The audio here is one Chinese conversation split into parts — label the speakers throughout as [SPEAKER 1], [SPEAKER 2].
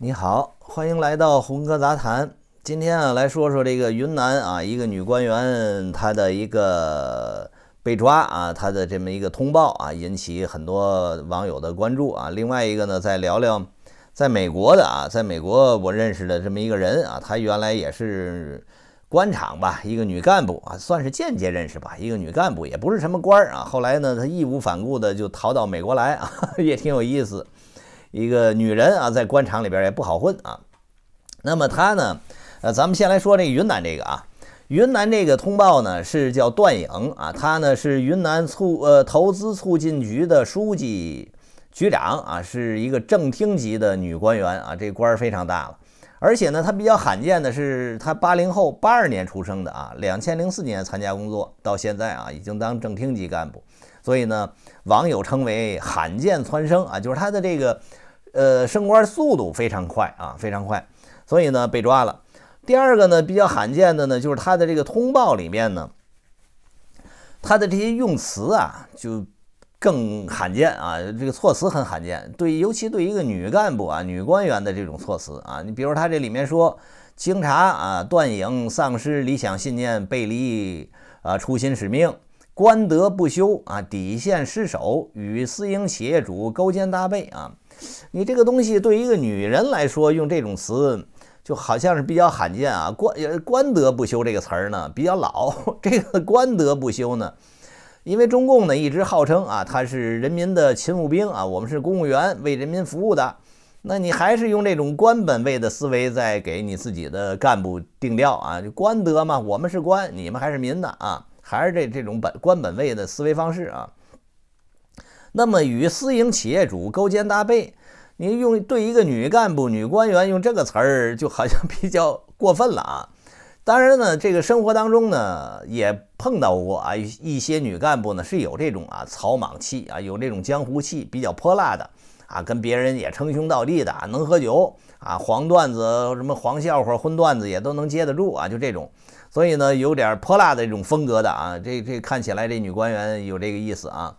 [SPEAKER 1] 你好，欢迎来到红哥杂谈。今天啊，来说说这个云南啊，一个女官员她的一个被抓啊，她的这么一个通报啊，引起很多网友的关注啊。另外一个呢，再聊聊在美国的啊，在美国我认识的这么一个人啊，他原来也是官场吧，一个女干部啊，算是间接认识吧。一个女干部也不是什么官儿啊，后来呢，她义无反顾的就逃到美国来啊，也挺有意思。一个女人啊，在官场里边也不好混啊。那么她呢？呃，咱们先来说这个云南这个啊，云南这个通报呢是叫段颖啊，她呢是云南促呃投资促进局的书记局长啊，是一个正厅级的女官员啊，这官儿非常大了。而且呢，她比较罕见的是她八零后，八二年出生的啊，两千零四年参加工作，到现在啊已经当正厅级干部。所以呢，网友称为罕见蹿升啊，就是他的这个，呃，升官速度非常快啊，非常快。所以呢，被抓了。第二个呢，比较罕见的呢，就是他的这个通报里面呢，他的这些用词啊，就更罕见啊，这个措辞很罕见。对，尤其对一个女干部啊、女官员的这种措辞啊，你比如他这里面说，经查啊，断影丧失理想信念，背离啊初心使命。官德不修啊，底线失守，与私营企业主勾肩搭背啊！你这个东西对一个女人来说，用这种词就好像是比较罕见啊。官官德不修这个词儿呢比较老，这个官德不修呢，因为中共呢一直号称啊，他是人民的勤务兵啊，我们是公务员，为人民服务的。那你还是用这种官本位的思维在给你自己的干部定调啊？官德嘛，我们是官，你们还是民的啊。还是这这种本官本位的思维方式啊，那么与私营企业主勾肩搭背，你用对一个女干部、女官员用这个词儿，就好像 比较过分了啊。当然呢，这个生活当中呢也碰到过啊，一些女干部呢是有这种啊草莽气啊，有这种江湖气，比较泼辣的啊，跟别人也称兄道弟的，能喝酒。啊，黄段子、什么黄笑话、荤段子也都能接得住啊，就这种，所以呢，有点泼辣的这种风格的啊，这这看起来这女官员有这个意思啊。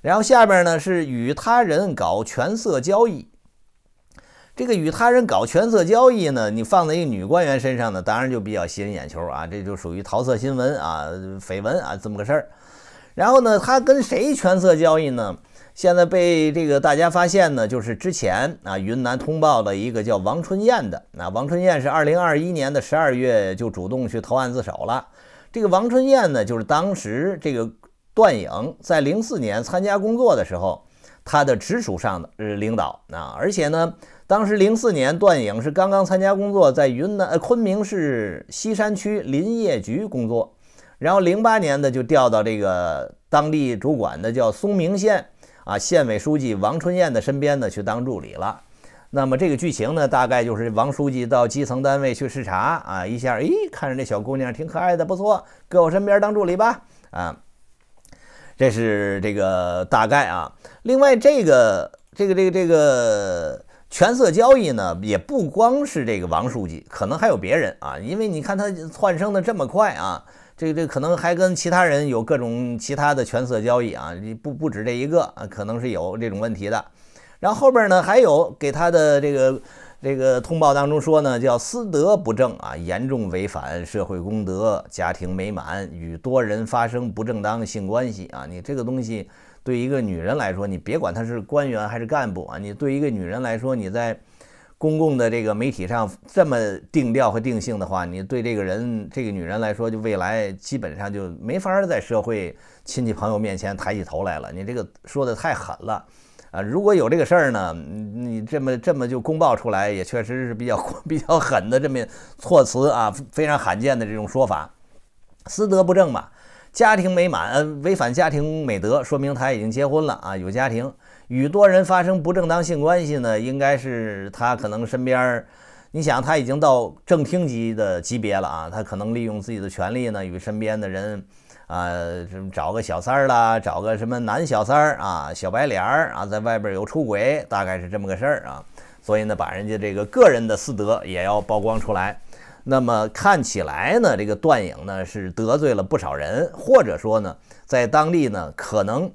[SPEAKER 1] 然后下边呢是与他人搞权色交易，这个与他人搞权色交易呢，你放在一女官员身上呢，当然就比较吸引眼球啊，这就属于桃色新闻啊、绯闻啊这么个事儿。然后呢，他跟谁权色交易呢？现在被这个大家发现呢，就是之前啊云南通报的一个叫王春燕的，那王春燕是二零二一年的十二月就主动去投案自首了。这个王春燕呢，就是当时这个段颖在零四年参加工作的时候，他的直属上的领导啊，而且呢，当时零四年段颖是刚刚参加工作，在云南呃昆明市西山区林业局工作，然后零八年呢就调到这个当地主管的叫嵩明县。啊，县委书记王春燕的身边呢，去当助理了。那么这个剧情呢，大概就是王书记到基层单位去视察啊，一下，咦，看着这小姑娘挺可爱的，不错，搁我身边当助理吧。啊，这是这个大概啊。另外，这个这个这个这个权色交易呢，也不光是这个王书记，可能还有别人啊。因为你看他窜升的这么快啊。这这可能还跟其他人有各种其他的权色交易啊，不不止这一个啊，可能是有这种问题的。然后后边呢，还有给他的这个这个通报当中说呢，叫私德不正啊，严重违反社会公德、家庭美满，与多人发生不正当性关系啊。你这个东西对一个女人来说，你别管她是官员还是干部啊，你对一个女人来说，你在。公共的这个媒体上这么定调和定性的话，你对这个人这个女人来说，就未来基本上就没法在社会亲戚朋友面前抬起头来了。你这个说的太狠了啊！如果有这个事儿呢，你这么这么就公报出来，也确实是比较比较狠的这么措辞啊，非常罕见的这种说法。私德不正嘛，家庭美满违反家庭美德，说明他已经结婚了啊，有家庭。与多人发生不正当性关系呢，应该是他可能身边儿，你想他已经到正厅级的级别了啊，他可能利用自己的权利呢，与身边的人啊找个小三儿啦，找个什么男小三儿啊，小白脸儿啊，在外边有出轨，大概是这么个事儿啊。所以呢，把人家这个个人的私德也要曝光出来。那么看起来呢，这个段颖呢是得罪了不少人，或者说呢，在当地呢可能。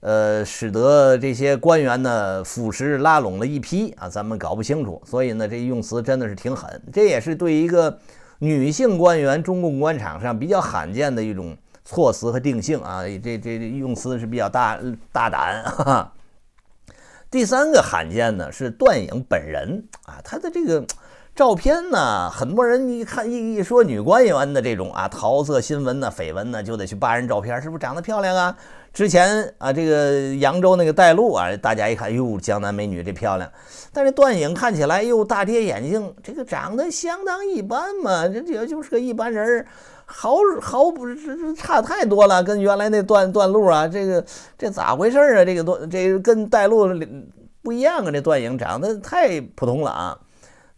[SPEAKER 1] 呃，使得这些官员呢，腐蚀拉拢了一批啊，咱们搞不清楚，所以呢，这用词真的是挺狠，这也是对一个女性官员，中共官场上比较罕见的一种措辞和定性啊，这这用词是比较大大胆。第三个罕见呢，是段颖本人啊，她的这个。照片呢？很多人一看一一说女官员的这种啊桃色新闻呢、绯闻呢，就得去扒人照片，是不是长得漂亮啊？之前啊，这个扬州那个带路啊，大家一看，哟，江南美女这漂亮，但是段颖看起来又大跌眼镜，这个长得相当一般嘛，这也就是个一般人儿，毫毫不差太多了，跟原来那段段路啊，这个这咋回事儿啊？这个段这跟带路不一样啊，这段颖长得太普通了啊。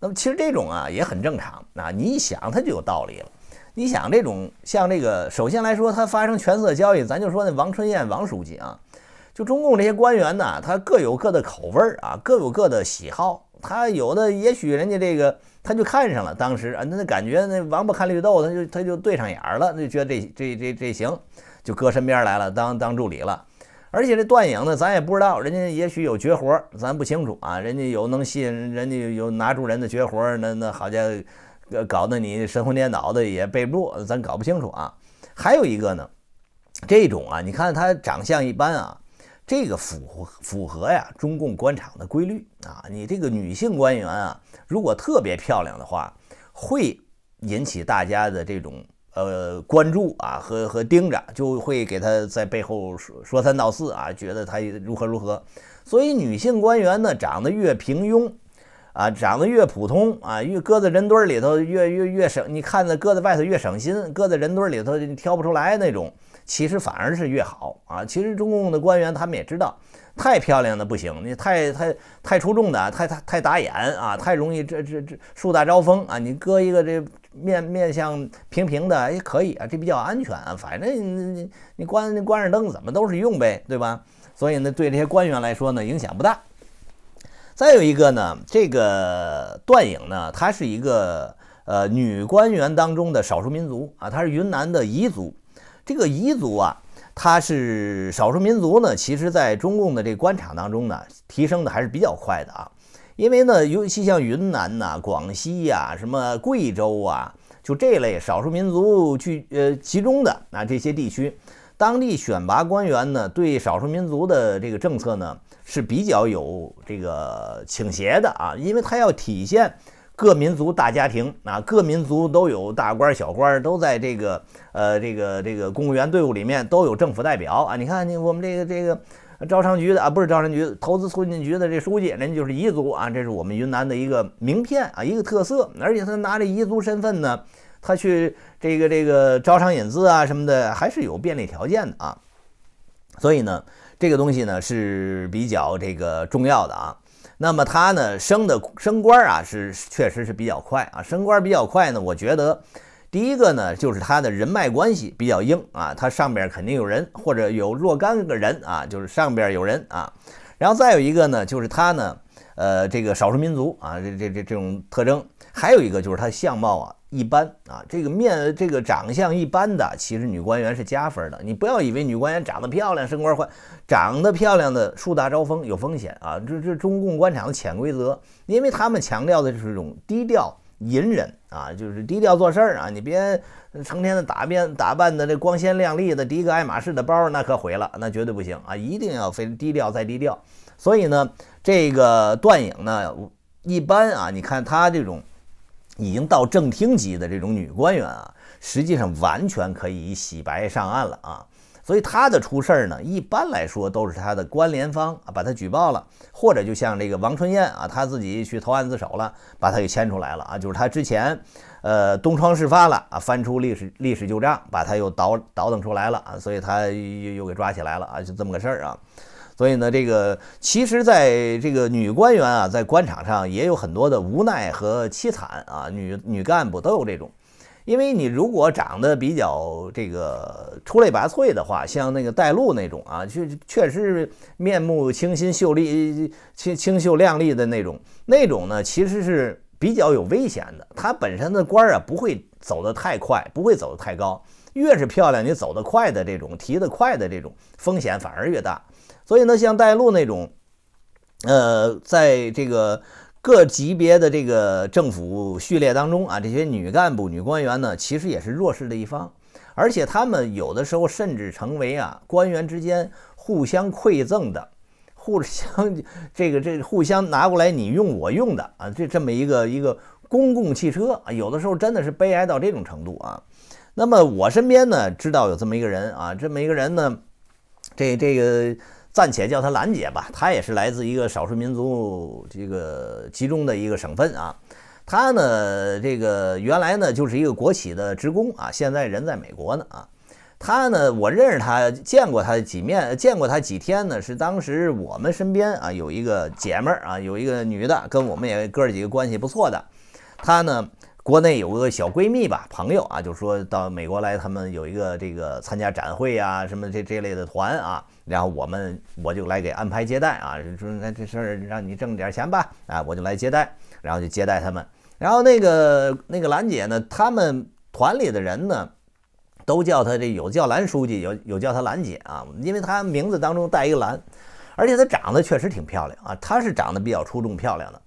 [SPEAKER 1] 那么其实这种啊也很正常啊，你一想它就有道理了。你想这种像这个，首先来说，他发生权色交易，咱就说那王春燕王书记啊，就中共这些官员呢，他各有各的口味儿啊，各有各的喜好，他有的也许人家这个他就看上了，当时啊那那感觉那王八看绿豆，他就他就对上眼儿了，就觉得这这这这行，就搁身边来了当当助理了。而且这段影呢，咱也不知道，人家也许有绝活，咱不清楚啊。人家有能吸引人，人家有拿住人的绝活，那那好家伙，搞得你神魂颠倒的也背不住，咱搞不清楚啊。还有一个呢，这种啊，你看他长相一般啊，这个符符合呀中共官场的规律啊。你这个女性官员啊，如果特别漂亮的话，会引起大家的这种。呃，关注啊和和盯着，就会给他在背后说说三道四啊，觉得他如何如何。所以女性官员呢，长得越平庸啊，长得越普通啊，越搁在人堆里头越越越省。你看，搁在外头越省心，搁在人堆里头你挑不出来那种。其实反而是越好啊！其实中共的官员他们也知道，太漂亮的不行，你太太太出众的，太太太打眼啊，太容易这这这树大招风啊！你搁一个这面面相平平的，哎，可以啊，这比较安全啊，反正你你你关关上灯，怎么都是用呗，对吧？所以呢，对这些官员来说呢，影响不大。再有一个呢，这个段颖呢，她是一个呃女官员当中的少数民族啊，她是云南的彝族。这个彝族啊，它是少数民族呢，其实，在中共的这官场当中呢，提升的还是比较快的啊。因为呢，尤其像云南呐、广西呀、什么贵州啊，就这类少数民族聚呃集中的那这些地区，当地选拔官员呢，对少数民族的这个政策呢，是比较有这个倾斜的啊，因为它要体现。各民族大家庭啊，各民族都有大官小官，都在这个呃这个这个公务员队伍里面都有政府代表啊。你看，你我们这个这个招商局的啊，不是招商局投资促进局的这书记，家就是彝族啊，这是我们云南的一个名片啊，一个特色。而且他拿着彝族身份呢，他去这个这个招商引资啊什么的，还是有便利条件的啊。所以呢，这个东西呢是比较这个重要的啊。那么他呢，升的升官啊，是确实是比较快啊，升官比较快呢。我觉得，第一个呢，就是他的人脉关系比较硬啊，他上边肯定有人，或者有若干个人啊，就是上边有人啊。然后再有一个呢，就是他呢，呃，这个少数民族啊，这这这这种特征。还有一个就是他相貌啊一般啊，这个面这个长相一般的，其实女官员是加分的。你不要以为女官员长得漂亮升官快，长得漂亮的树大招风有风险啊。这这中共官场的潜规则，因为他们强调的就是一种低调隐忍啊，就是低调做事儿啊。你别成天的打扮打扮的这光鲜亮丽的，提个爱马仕的包那可毁了，那绝对不行啊！一定要非低调再低调。所以呢，这个段颖呢一般啊，你看他这种。已经到正厅级的这种女官员啊，实际上完全可以洗白上岸了啊，所以她的出事儿呢，一般来说都是她的关联方啊把她举报了，或者就像这个王春燕啊，她自己去投案自首了，把她给牵出来了啊，就是她之前呃东窗事发了啊，翻出历史历史旧账，把她又倒倒腾出来了啊，所以她又又给抓起来了啊，就这么个事儿啊。所以呢，这个其实，在这个女官员啊，在官场上也有很多的无奈和凄惨啊。女女干部都有这种，因为你如果长得比较这个出类拔萃的话，像那个带路那种啊，确确实面目清新秀丽、清清秀靓丽的那种，那种呢，其实是比较有危险的。她本身的官儿啊，不会走得太快，不会走得太高。越是漂亮，你走得快的这种、提得快的这种，风险反而越大。所以呢，像带路那种，呃，在这个各级别的这个政府序列当中啊，这些女干部、女官员呢，其实也是弱势的一方，而且她们有的时候甚至成为啊官员之间互相馈赠的，互相这个这互相拿过来你用我用的啊，这这么一个一个公共汽车，啊，有的时候真的是悲哀到这种程度啊。那么我身边呢，知道有这么一个人啊，这么一个人呢，这这个。暂且叫她兰姐吧，她也是来自一个少数民族这个集中的一个省份啊。她呢，这个原来呢就是一个国企的职工啊，现在人在美国呢啊。她呢，我认识她，见过她几面，见过她几天呢？是当时我们身边啊有一个姐们儿啊，有一个女的跟我们也哥几个关系不错的，她呢。国内有个小闺蜜吧，朋友啊，就说到美国来，他们有一个这个参加展会啊，什么这这类的团啊，然后我们我就来给安排接待啊，说那这事儿让你挣点钱吧，啊，我就来接待，然后就接待他们。然后那个那个兰姐呢，他们团里的人呢，都叫她这有叫兰书记，有有叫她兰姐啊，因为她名字当中带一个兰，而且她长得确实挺漂亮啊，她是长得比较出众漂亮的。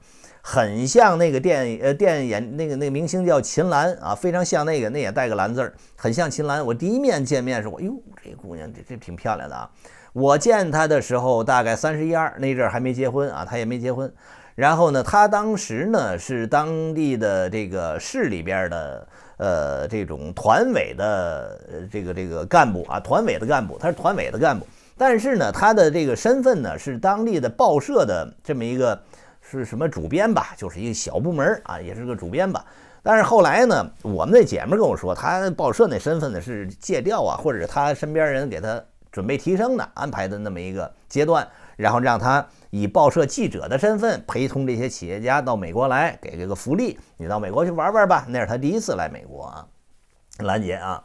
[SPEAKER 1] 很像那个电呃，电影那个那个明星叫秦岚啊，非常像那个，那也带个“兰”字儿，很像秦岚。我第一面见面时候，哟，这姑娘这这挺漂亮的啊。我见她的时候大概三十一二，那阵儿还没结婚啊，她也没结婚。然后呢，她当时呢是当地的这个市里边的呃这种团委的这个这个干部啊，团委的干部，她是团委的干部。但是呢，她的这个身份呢是当地的报社的这么一个。是什么主编吧，就是一个小部门啊，也是个主编吧。但是后来呢，我们那姐们儿跟我说，她报社那身份呢是借调啊，或者她身边人给她准备提升的，安排的那么一个阶段，然后让她以报社记者的身份陪同这些企业家到美国来，给这个福利，你到美国去玩玩吧。那是她第一次来美国啊，兰姐啊，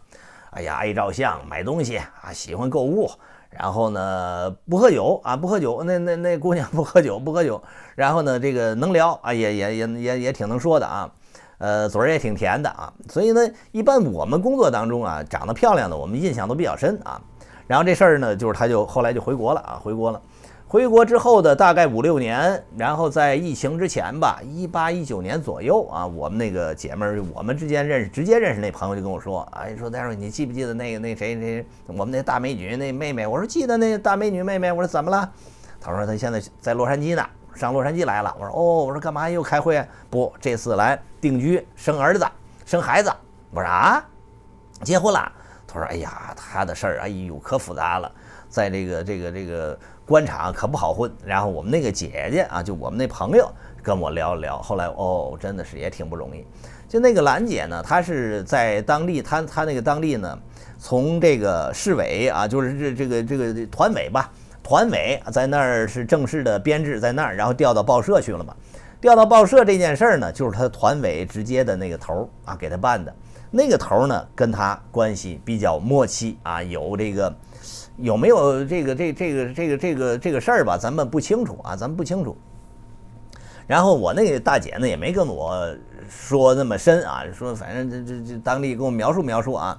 [SPEAKER 1] 哎呀，爱照相，买东西啊，喜欢购物。然后呢，不喝酒啊，不喝酒。那那那姑娘不喝酒，不喝酒。然后呢，这个能聊啊，也也也也也挺能说的啊。呃，嘴儿也挺甜的啊。所以呢，一般我们工作当中啊，长得漂亮的我们印象都比较深啊。然后这事儿呢，就是她就后来就回国了啊，回国了。回国之后的大概五六年，然后在疫情之前吧，一八一九年左右啊，我们那个姐妹儿，我们之间认识，直接认识那朋友就跟我说，哎，说他说你记不记得那个那谁谁，我们那大美女那妹妹？我说记得那大美女妹妹。我说怎么了？他说他现在在洛杉矶呢，上洛杉矶来了。我说哦，我说干嘛又开会？不，这次来定居，生儿子，生孩子。我说啊，结婚了？他说哎呀，他的事儿，哎呦可复杂了，在这个这个这个。观察可不好混，然后我们那个姐姐啊，就我们那朋友跟我聊了聊，后来哦，真的是也挺不容易。就那个兰姐呢，她是在当地，她她那个当地呢，从这个市委啊，就是这这个这个团委吧，团委在那儿是正式的编制在那儿，然后调到报社去了嘛。调到报社这件事儿呢，就是她团委直接的那个头啊给她办的。那个头呢，跟他关系比较默契啊，有这个，有没有这个这这个这个这个这个事儿吧？咱们不清楚啊，咱们不清楚。然后我那个大姐呢，也没跟我说那么深啊，说反正这这这当地跟我描述描述啊，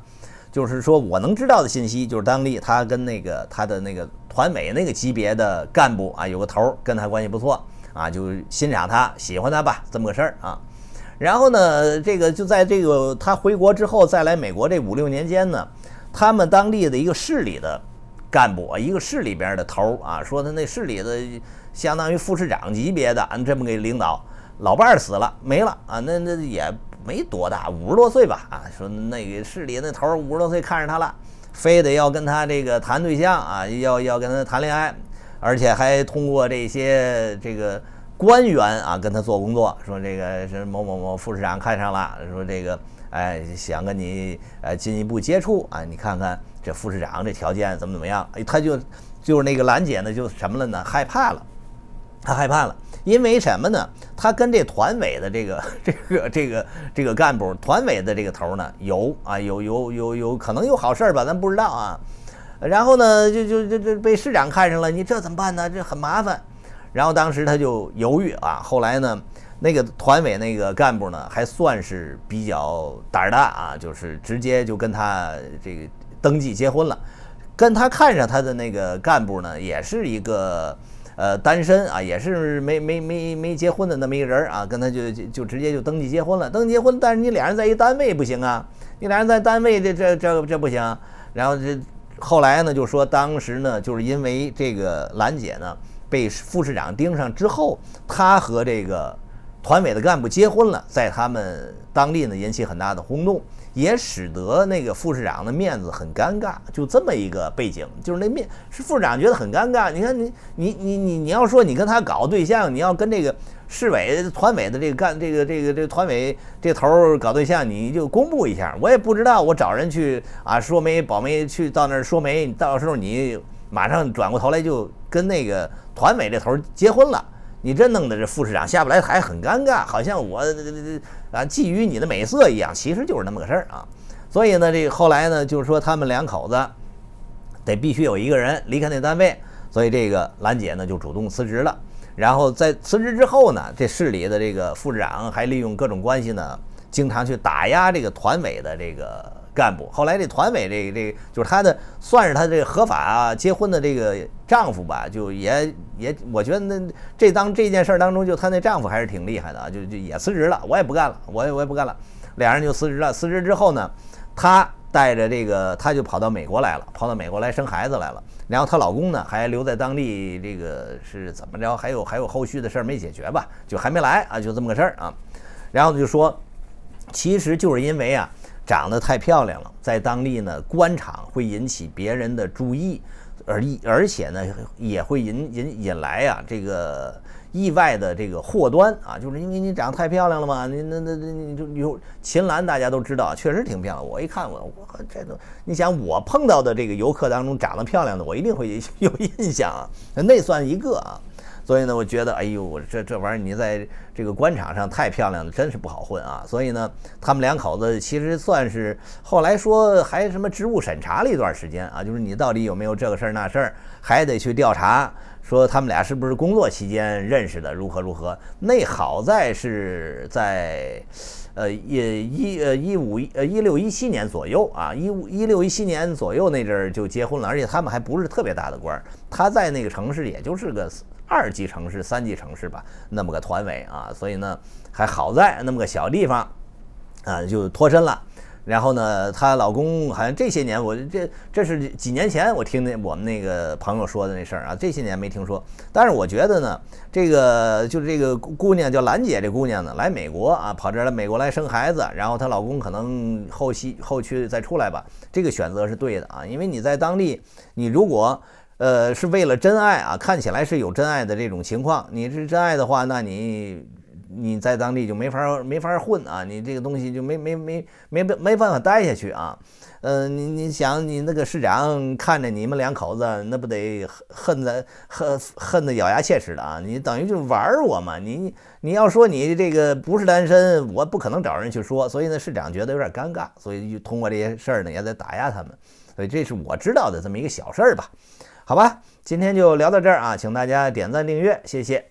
[SPEAKER 1] 就是说我能知道的信息，就是当地他跟那个他的那个团委那个级别的干部啊，有个头跟他关系不错啊，就欣赏他，喜欢他吧，这么个事儿啊。然后呢，这个就在这个他回国之后再来美国这五六年间呢，他们当地的一个市里的干部啊，一个市里边的头啊，说他那市里的相当于副市长级别的啊，这么个领导，老伴死了没了啊，那那也没多大，五十多岁吧啊，说那个市里那头五十多岁看上他了，非得要跟他这个谈对象啊，要要跟他谈恋爱，而且还通过这些这个。官员啊，跟他做工作，说这个是某某某副市长看上了，说这个哎想跟你呃进一步接触啊，你看看这副市长这条件怎么怎么样，他就就是那个兰姐呢，就什么了呢？害怕了，他害怕了，因为什么呢？他跟这团委的这个 这个这个这个干部，团委的这个头呢有啊有有有有可能有好事儿吧？咱不知道啊。然后呢，就就就就被市长看上了，你这怎么办呢？这很麻烦。然后当时他就犹豫啊，后来呢，那个团委那个干部呢还算是比较胆儿大啊，就是直接就跟他这个登记结婚了，跟他看上他的那个干部呢，也是一个呃单身啊，也是没没没没结婚的那么一个人啊，跟他就就直接就登记结婚了，登记结婚，但是你俩人在一单位不行啊，你俩人在单位这这这这不行，然后这后来呢就说当时呢就是因为这个兰姐呢。被副市长盯上之后，他和这个团委的干部结婚了，在他们当地呢引起很大的轰动，也使得那个副市长的面子很尴尬。就这么一个背景，就是那面是副市长觉得很尴尬。你看你你你你你要说你跟他搞对象，你要跟这个市委团委的这个干这个这个这个团委这头搞对象，你就公布一下。我也不知道，我找人去啊说媒保媒去到那儿说媒，到时候你马上转过头来就跟那个。团委这头结婚了，你这弄的这副市长下不来台，很尴尬，好像我这这啊觊觎你的美色一样，其实就是那么个事儿啊。所以呢，这后来呢，就是说他们两口子得必须有一个人离开那单位，所以这个兰姐呢就主动辞职了。然后在辞职之后呢，这市里的这个副市长还利用各种关系呢，经常去打压这个团委的这个。干部后来这团委这个这个就是他的算是他这合法结婚的这个丈夫吧，就也也我觉得那这当这件事儿当中，就他那丈夫还是挺厉害的啊，就就也辞职了，我也不干了，我也我也不干了，俩人就辞职了。辞职之后呢，她带着这个，她就跑到美国来了，跑到美国来生孩子来了。然后她老公呢还留在当地，这个是怎么着？还有还有后续的事儿没解决吧？就还没来啊，就这么个事儿啊。然后就说，其实就是因为啊。长得太漂亮了，在当地呢，官场会引起别人的注意，而而且呢，也会引引引来啊这个意外的这个祸端啊，就是因为你长得太漂亮了嘛。你那那那你就有秦岚，大家都知道，确实挺漂亮。我一看我我这都，你想我碰到的这个游客当中长得漂亮的，我一定会有 印象。啊，那算一个啊。所以呢，我觉得，哎呦，这这玩意儿，你在这个官场上太漂亮了，真是不好混啊。所以呢，他们两口子其实算是后来说还什么职务审查了一段时间啊，就是你到底有没有这个事儿那事儿，还得去调查，说他们俩是不是工作期间认识的，如何如何。那好在是在，呃，也一呃一五呃一六一七年左右啊，一五一六一七年左右那阵儿就结婚了，而且他们还不是特别大的官儿，他在那个城市也就是个。二级城市、三级城市吧，那么个团委啊，所以呢还好在那么个小地方，啊就脱身了。然后呢，她老公好像这些年，我这这是几年前我听那我们那个朋友说的那事儿啊，这些年没听说。但是我觉得呢，这个就是这个姑娘叫兰姐，这姑娘呢来美国啊，跑这儿来美国来生孩子，然后她老公可能后期后期再出来吧，这个选择是对的啊，因为你在当地，你如果。呃，是为了真爱啊，看起来是有真爱的这种情况。你是真爱的话，那你你在当地就没法没法混啊，你这个东西就没没没没没没办法待下去啊。嗯，你你想，你那个市长看着你们两口子，那不得恨恨的恨恨的咬牙切齿的啊！你等于就玩我嘛！你你要说你这个不是单身，我不可能找人去说。所以呢，市长觉得有点尴尬，所以就通过这些事儿呢，也在打压他们。所以这是我知道的这么一个小事儿吧。好吧，今天就聊到这儿啊，请大家点赞订阅，谢谢。